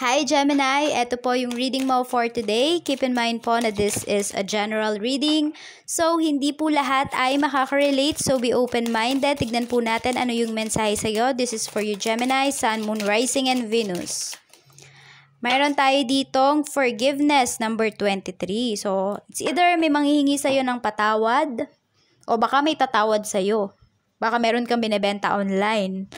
Hi Gemini, ito po yung reading mo for today. Keep in mind po na this is a general reading. So, hindi po lahat ay makaka-relate. So, be open-minded. Tignan po natin ano yung mensahe sa iyo. This is for you Gemini, Sun, Moon, Rising, and Venus. Mayroon tayo ditong forgiveness, number 23. So, it's either may manghihingi sa iyo ng patawad o baka may tatawad sa iyo. Baka meron kang binebenta online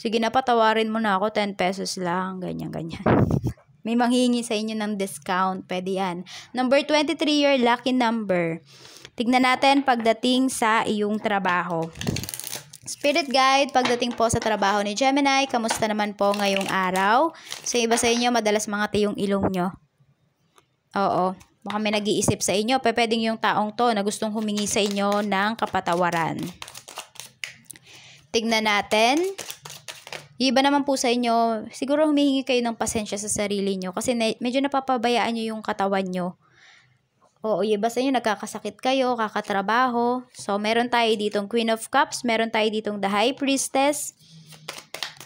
sige na patawarin mo na ako, 10 pesos lang, ganyan, ganyan. May manghingi sa inyo ng discount, pwede yan. Number 23, your lucky number. Tignan natin pagdating sa iyong trabaho. Spirit Guide, pagdating po sa trabaho ni Gemini, kamusta naman po ngayong araw? Sa iba sa inyo, madalas mga tiyong ilong nyo. Oo, baka may nag-iisip sa inyo. Pwedeng yung taong to na gustong humingi sa inyo ng kapatawaran. Tignan natin iba naman po sa inyo, siguro humihingi kayo ng pasensya sa sarili nyo kasi medyo napapabayaan nyo yung katawan nyo. Oo, iba sa inyo, nagkakasakit kayo, kakatrabaho. So, meron tayo ditong Queen of Cups, meron tayo ditong The High Priestess,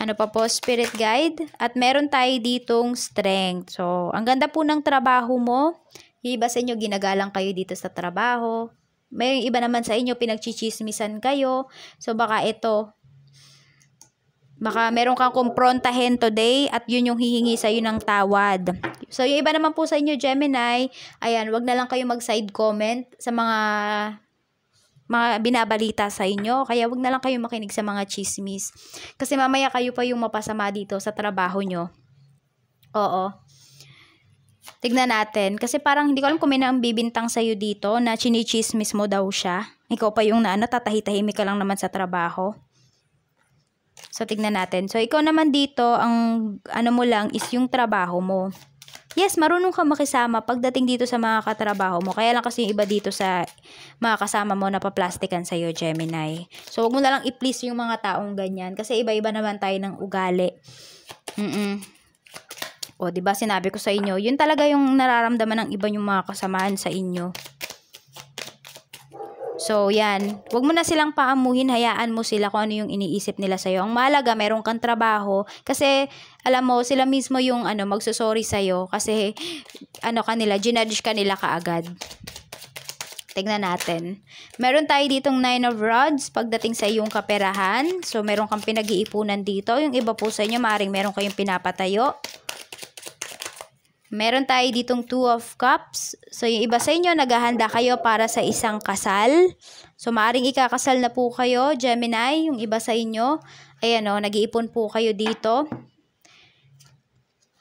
ano pa po, Spirit Guide, at meron tayo ditong Strength. So, ang ganda po ng trabaho mo. iba sa inyo, ginagalang kayo dito sa trabaho. May iba naman sa inyo, pinagchichismisan kayo. So, baka ito, Baka meron kang kumprontahin today at yun yung hihingi sa sa'yo ng tawad. So, yung iba naman po sa inyo, Gemini, ayan, wag na lang kayo mag-side comment sa mga mga binabalita sa inyo. Kaya wag na lang kayo makinig sa mga chismis. Kasi mamaya kayo pa yung mapasama dito sa trabaho nyo. Oo. Tignan natin. Kasi parang hindi ko alam kung may nang bibintang sa iyo dito na chinichismis mo daw siya. Ikaw pa yung na ano, tatahitahimik ka lang naman sa trabaho. So, tignan natin. So, ikaw naman dito, ang ano mo lang is yung trabaho mo. Yes, marunong ka makisama pagdating dito sa mga katrabaho mo. Kaya lang kasi yung iba dito sa mga kasama mo na napaplastikan sa'yo, Gemini. So, wag mo na lang i-please yung mga taong ganyan. Kasi iba-iba naman tayo ng ugali. Mm-mm. O, ba diba, sinabi ko sa inyo, yun talaga yung nararamdaman ng iba yung mga kasamaan sa inyo. So, yan. Huwag mo na silang paamuhin. Hayaan mo sila kung ano yung iniisip nila sa'yo. Ang malaga, meron kang trabaho. Kasi, alam mo, sila mismo yung ano, magsusorry sa'yo. Kasi, ano kanila, ginudge ka nila kaagad. Tignan natin. Meron tayo ditong Nine of Rods pagdating sa iyong kaperahan. So, meron kang pinag-iipunan dito. Yung iba po sa inyo, maaaring meron kayong pinapatayo. Meron tayo ditong two of cups. So, yung iba sa inyo, naghahanda kayo para sa isang kasal. So, maaring ikakasal na po kayo, Gemini, yung iba sa inyo. Ayan o, oh, nag-iipon po kayo dito.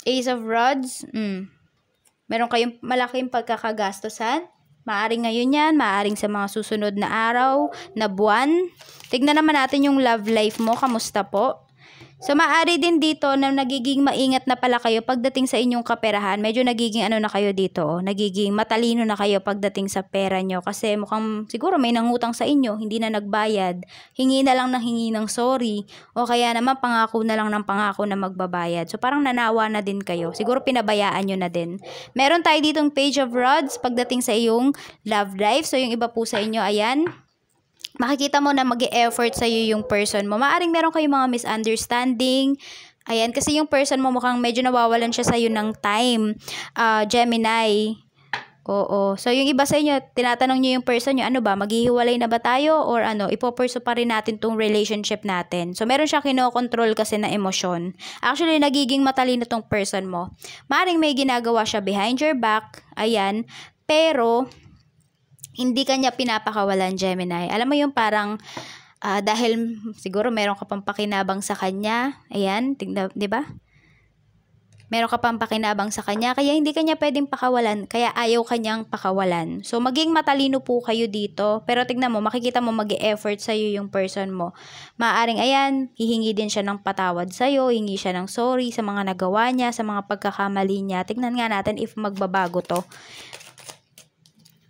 Ace of Rods. Mm. Meron kayong malaking pagkakagastosan. Maaring ngayon yan, maaring sa mga susunod na araw, na buwan. Tignan naman natin yung love life mo, kamusta po? So, maaari din dito na nagiging maingat na pala kayo pagdating sa inyong kaperahan. Medyo nagiging ano na kayo dito, oh. nagiging matalino na kayo pagdating sa pera nyo. Kasi mukhang siguro may nangutang sa inyo, hindi na nagbayad. Hingi na lang ng hingi ng sorry. O kaya naman pangako na lang ng pangako na magbabayad. So, parang nanawa na din kayo. Siguro pinabayaan nyo na din. Meron tayo ditong page of rods pagdating sa iyong love life. So, yung iba po sa inyo, ayan makikita mo na mag effort sa'yo yung person mo. Maaring meron kayong mga misunderstanding, Ayan, kasi yung person mo mukhang medyo nawawalan siya sa'yo ng time. Uh, Gemini. Oo. So, yung iba sa inyo, tinatanong niyo yung person nyo, ano ba, maghihiwalay na ba tayo? Or ano, ipopurso pa rin natin tong relationship natin. So, meron siya kinokontrol kasi na emosyon. Actually, nagiging matalino tong person mo. Maring may ginagawa siya behind your back. Ayan. Pero, hindi kanya pinapakawalan Gemini. Alam mo yung parang uh, dahil siguro meron ka pang pakinabang sa kanya. Ayan, tigna, 'di ba? Meron ka pang pakinabang sa kanya kaya hindi kanya pwedeng pakawalan, kaya ayaw kanyang pakawalan. So maging matalino po kayo dito. Pero tignan mo, makikita mo mag-effort sa iyo yung person mo. Maaring ayan, hihingi din siya ng patawad sa iyo, hingi siya ng sorry sa mga nagawa niya, sa mga pagkakamali niya. Tignan nga natin if magbabago to.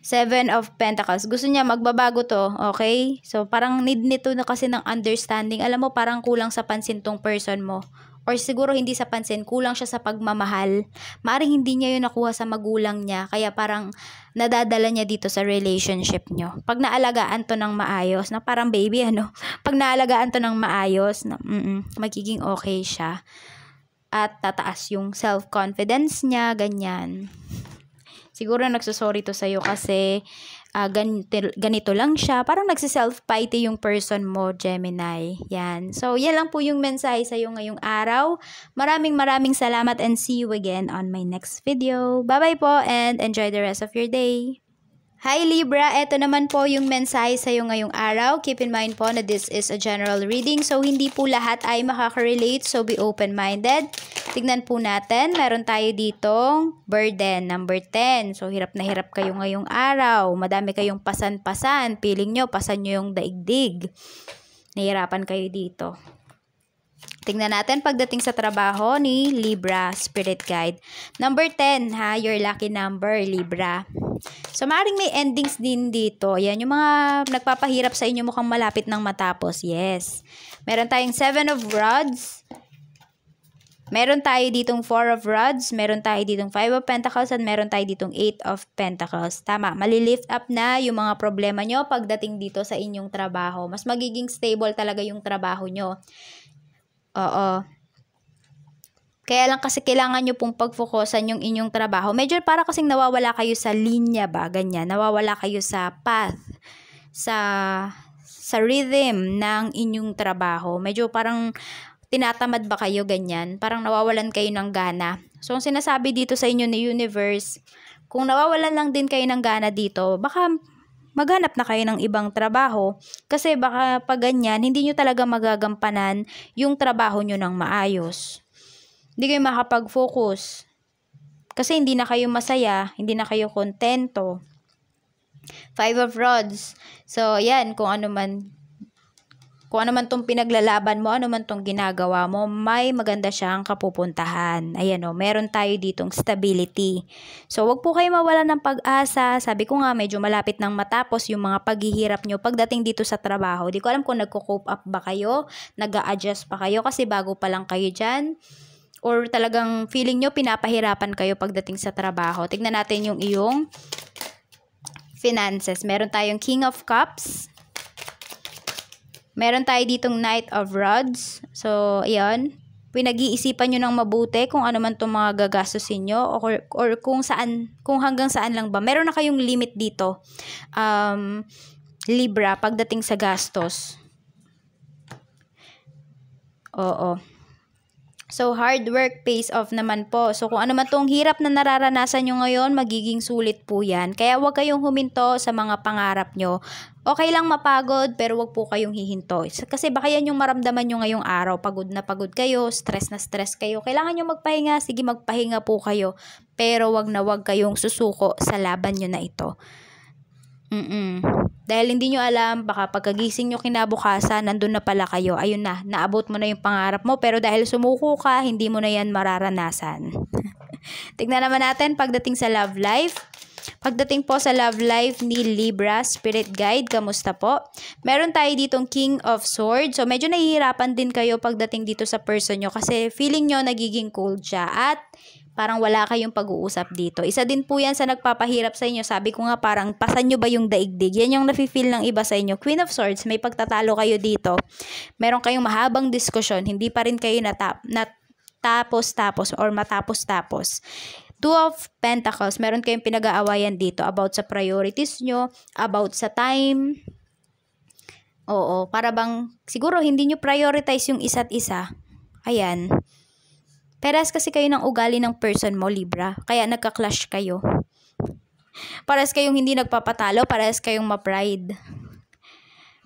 Seven of Pentacles. Gusto niya magbabago to, okay? So, parang need nito na kasi ng understanding. Alam mo, parang kulang sa pansin tong person mo. Or siguro hindi sa pansin, kulang siya sa pagmamahal. Maaring hindi niya yun nakuha sa magulang niya. Kaya parang nadadala niya dito sa relationship niyo. Pag naalagaan to ng maayos, na parang baby ano, pag naalagaan to ng maayos, na, mm -mm, magiging okay siya. At tataas yung self-confidence niya, ganyan siguro nagsasorry to sa'yo kasi uh, ganito, ganito lang siya. Parang nagsiself-pity yung person mo, Gemini. Yan. So, yan lang po yung mensahe sa'yo ngayong araw. Maraming maraming salamat and see you again on my next video. Bye-bye po and enjoy the rest of your day. Hi Libra, eto naman po yung mensahe sa'yo ngayong araw. Keep in mind po na this is a general reading so hindi po lahat ay makaka-relate so be open-minded. Tignan po natin, meron tayo ditong burden, number 10. So, hirap na hirap kayo ngayong araw. Madami kayong pasan-pasan. Piling nyo, pasan nyo yung daigdig. Nahirapan kayo dito. Tingnan natin pagdating sa trabaho ni Libra Spirit Guide. Number 10, ha? Your lucky number, Libra. So, maaaring may endings din dito. Yan, yung mga nagpapahirap sa inyo mukhang malapit ng matapos. Yes. Meron tayong 7 of Rods, Meron tayo ditong 4 of rods, meron tayo ditong 5 of pentacles, at meron tayo ditong 8 of pentacles. Tama, malilift up na yung mga problema nyo pagdating dito sa inyong trabaho. Mas magiging stable talaga yung trabaho nyo. Oo. Kaya lang kasi kailangan nyo pong pagfokusan yung inyong trabaho. Medyo para kasing nawawala kayo sa linya ba, ganyan. Nawawala kayo sa path, sa sa rhythm ng inyong trabaho. Medyo parang tinatamad ba kayo ganyan? Parang nawawalan kayo ng gana. So, ang sinasabi dito sa inyo ni universe, kung nawawalan lang din kayo ng gana dito, baka maghanap na kayo ng ibang trabaho kasi baka pag ganyan, hindi nyo talaga magagampanan yung trabaho nyo ng maayos. Hindi kayo makapag-focus kasi hindi na kayo masaya, hindi na kayo kontento. Five of Rods. So, yan, kung ano man kung ano man tong pinaglalaban mo, ano man tong ginagawa mo, may maganda siyang kapupuntahan. Ayan o, oh, meron tayo ditong stability. So, wag po kayo mawala ng pag-asa. Sabi ko nga, medyo malapit nang matapos yung mga paghihirap nyo pagdating dito sa trabaho. Di ko alam kung nagko-cope up ba kayo, nag adjust pa kayo kasi bago pa lang kayo dyan or talagang feeling nyo pinapahirapan kayo pagdating sa trabaho. Tignan natin yung iyong finances. Meron tayong King of Cups, Meron tayo ditong Knight of Rods. So, ayan. Pinag-iisipan nyo ng mabuti kung ano man itong mga gagastusin nyo or, or kung saan, kung hanggang saan lang ba. Meron na kayong limit dito. Um, Libra pagdating sa gastos. Oo. So, hard work pays off naman po. So, kung ano man tong hirap na nararanasan nyo ngayon, magiging sulit po yan. Kaya huwag kayong huminto sa mga pangarap nyo. Okay lang mapagod, pero wag po kayong hihinto. Kasi baka yan yung maramdaman nyo ngayong araw. Pagod na pagod kayo, stress na stress kayo. Kailangan nyo magpahinga, sige magpahinga po kayo. Pero wag na wag kayong susuko sa laban nyo na ito. Mm-mm. Dahil hindi nyo alam, baka pagkagising nyo kinabukasan, nandun na pala kayo. Ayun na, naabot mo na yung pangarap mo, pero dahil sumuko ka, hindi mo na yan mararanasan. Tignan naman natin pagdating sa love life. Pagdating po sa love life ni Libra, Spirit Guide, kamusta po? Meron tayo ditong King of Swords. So, medyo nahihirapan din kayo pagdating dito sa person nyo kasi feeling nyo nagiging cold siya at parang wala kayong pag-uusap dito. Isa din po yan sa nagpapahirap sa inyo. Sabi ko nga parang, pasan nyo ba yung daigdig? Yan yung nafe-feel ng iba sa inyo. Queen of Swords, may pagtatalo kayo dito. Meron kayong mahabang diskusyon. Hindi pa rin kayo natapos-tapos or matapos-tapos. Two of Pentacles, meron kayong pinag-aawayan dito about sa priorities nyo, about sa time. Oo, para bang siguro hindi nyo prioritize yung isa't isa. Ayan. Parehas kasi kayo ng ugali ng person mo, Libra. Kaya nagka-clash kayo. Parehas kayong hindi nagpapatalo, parehas kayong ma-pride.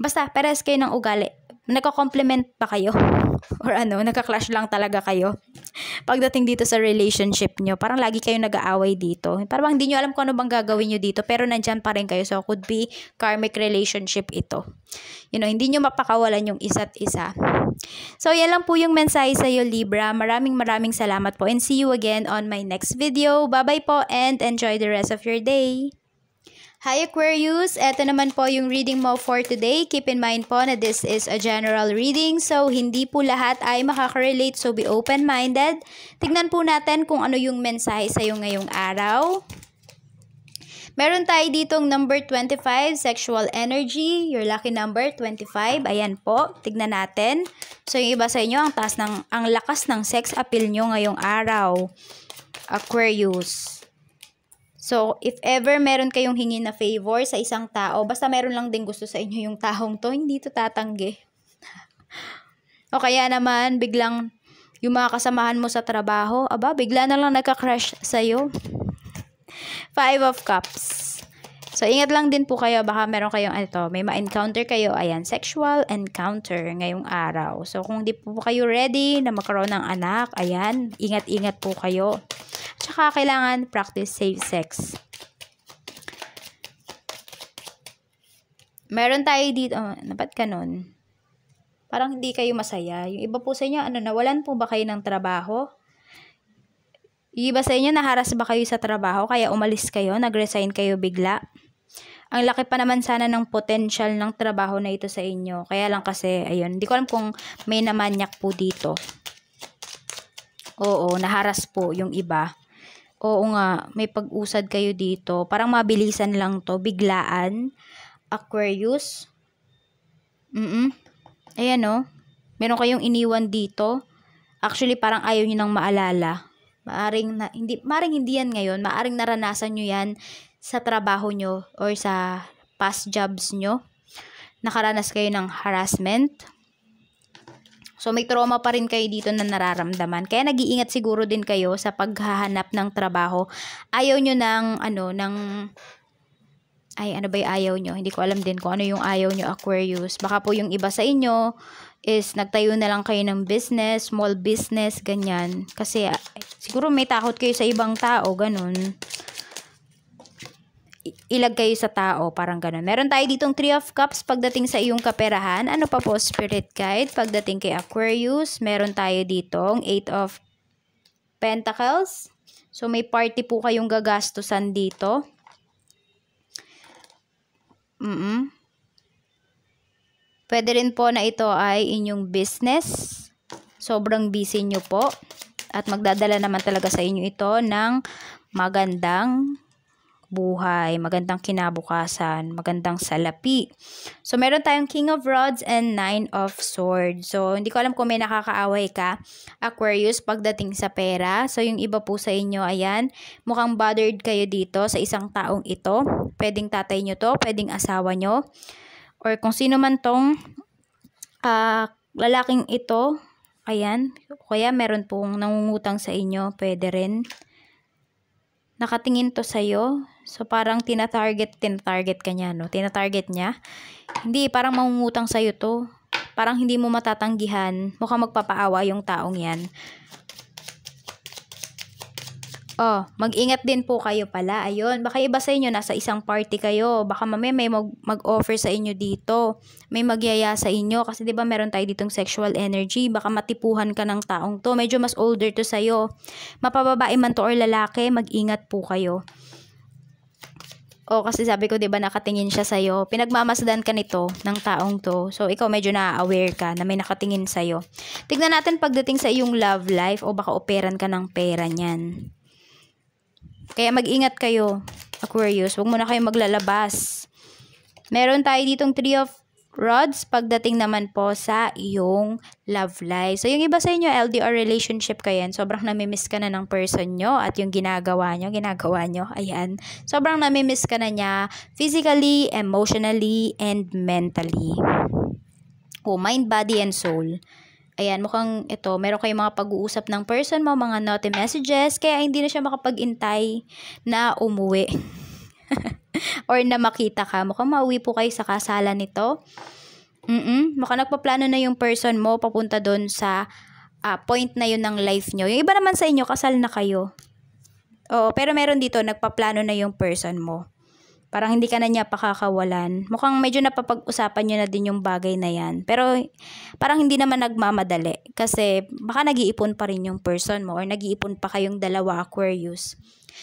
Basta, parehas kayo ng ugali. Nagka-complement pa kayo. Or ano, nagka-clash lang talaga kayo. Pagdating dito sa relationship nyo, parang lagi kayong nag-aaway dito. Parang hindi nyo alam kung ano bang gagawin nyo dito, pero nandyan pa rin kayo. So, could be karmic relationship ito. You know, hindi nyo mapakawalan yung isa't isa. So, yan lang po yung mensahe sa iyo, Libra. Maraming maraming salamat po and see you again on my next video. Bye-bye po and enjoy the rest of your day. Hi Aquarius, eto naman po yung reading mo for today. Keep in mind po na this is a general reading so hindi po lahat ay makaka-relate so be open-minded. Tignan po natin kung ano yung mensahe sa'yo ngayong araw. Meron tayo ditong number 25, sexual energy. Your lucky number, 25. Ayan po. Tignan natin. So, yung iba sa inyo, ang, taas ng, ang lakas ng sex appeal nyo ngayong araw. Aquarius. So, if ever meron kayong hingin na favor sa isang tao, basta meron lang din gusto sa inyo yung taong to, hindi to tatanggi. o kaya naman, biglang yung mga kasamahan mo sa trabaho, aba, bigla na lang nagka-crush sa'yo. Five of Cups. So, ingat lang din po kayo. Baka meron kayong, ito, may ma-encounter kayo. Ayan, sexual encounter ngayong araw. So, kung di po kayo ready na magkaroon ng anak, ayan, ingat-ingat po kayo. Tsaka, kailangan practice safe sex. Meron tayo dito, oh, napat ano, ka nun? Parang hindi kayo masaya. Yung iba po sa inyo, ano, nawalan po ba kayo ng trabaho? Yung iba sa inyo, naharas ba kayo sa trabaho kaya umalis kayo, nag-resign kayo bigla? Ang laki pa naman sana ng potential ng trabaho na ito sa inyo. Kaya lang kasi, ayun, hindi ko alam kung may namanyak po dito. Oo, naharas po yung iba. Oo nga, may pag-usad kayo dito. Parang mabilisan lang to, biglaan. Aquarius. Mm-mm. Ayan o. Oh. Meron kayong iniwan dito. Actually, parang ayaw nyo nang maalala. Maaring na, hindi maaring hindi yan ngayon, maaring naranasan nyo yan sa trabaho nyo or sa past jobs nyo. Nakaranas kayo ng harassment. So may trauma pa rin kayo dito na nararamdaman. Kaya nag-iingat siguro din kayo sa paghahanap ng trabaho. Ayaw nyo ng ano, ng ay ano ba yung ayaw nyo? Hindi ko alam din kung ano yung ayaw nyo Aquarius. Baka po yung iba sa inyo, is nagtayo na lang kayo ng business, small business, ganyan. Kasi ah, siguro may takot kayo sa ibang tao, ganun. Ilag kayo sa tao, parang ganun. Meron tayo ditong 3 of Cups pagdating sa iyong kaperahan. Ano pa po, Spirit Guide? Pagdating kay Aquarius, meron tayo ditong 8 of Pentacles. So, may party po kayong gagastusan dito. Mm-mm. Pwede rin po na ito ay inyong business. Sobrang busy nyo po. At magdadala naman talaga sa inyo ito ng magandang buhay, magandang kinabukasan, magandang salapi. So, meron tayong King of Rods and Nine of Swords. So, hindi ko alam kung may nakakaaway ka, Aquarius, pagdating sa pera. So, yung iba po sa inyo, ayan, mukhang bothered kayo dito sa isang taong ito. Pwedeng tatay nyo to, pwedeng asawa nyo or kung sino man tong uh, lalaking ito, ayan, kaya meron pong nangungutang sa inyo, pwede rin. Nakatingin to sa'yo, so parang tinatarget, tinatarget ka niya, no? Tinatarget niya. Hindi, parang mangungutang sa'yo to. Parang hindi mo matatanggihan, mukhang magpapaawa yung taong yan. Oh, mag-ingat din po kayo pala. Ayun, baka iba sa inyo nasa isang party kayo. Baka mamaya may mag- offer sa inyo dito. May magyaya sa inyo kasi 'di ba meron tayo ditong sexual energy. Baka matipuhan ka ng taong 'to. Medyo mas older 'to sa iyo. Mapababae man 'to or lalaki, mag-ingat po kayo. O, oh, kasi sabi ko, di ba, nakatingin siya sa iyo. Pinagmamasdan ka nito ng taong to. So, ikaw medyo na-aware ka na may nakatingin sa iyo. Tignan natin pagdating sa iyong love life o baka operan ka ng pera niyan. Kaya mag-ingat kayo, Aquarius. Huwag muna kayo maglalabas. Meron tayo ditong Three of Rods pagdating naman po sa iyong love life. So, yung iba sa inyo, LDR relationship kayo yan. Sobrang namimiss ka na ng person nyo at yung ginagawa nyo, ginagawa nyo, ayan. Sobrang namimiss ka na niya physically, emotionally, and mentally. Oh, mind, body, and soul. Ayan, mukhang ito, meron kayong mga pag-uusap ng person mo, mga naughty messages, kaya hindi na siya makapag-intay na umuwi. Or na makita ka. Mukhang mauwi po kayo sa kasalan nito. Mm-mm, mukhang nagpaplano na yung person mo papunta doon sa uh, point na yun ng life nyo. Yung iba naman sa inyo, kasal na kayo. Oo, pero meron dito, nagpaplano na yung person mo. Parang hindi ka na niya pakakawalan. Mukhang medyo napapag-usapan niyo na din yung bagay na yan. Pero parang hindi naman nagmamadali. Kasi baka nag-iipon pa rin yung person mo or nag-iipon pa kayong dalawa Aquarius.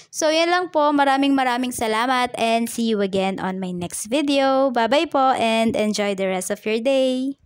So yan lang po. Maraming maraming salamat and see you again on my next video. Bye-bye po and enjoy the rest of your day.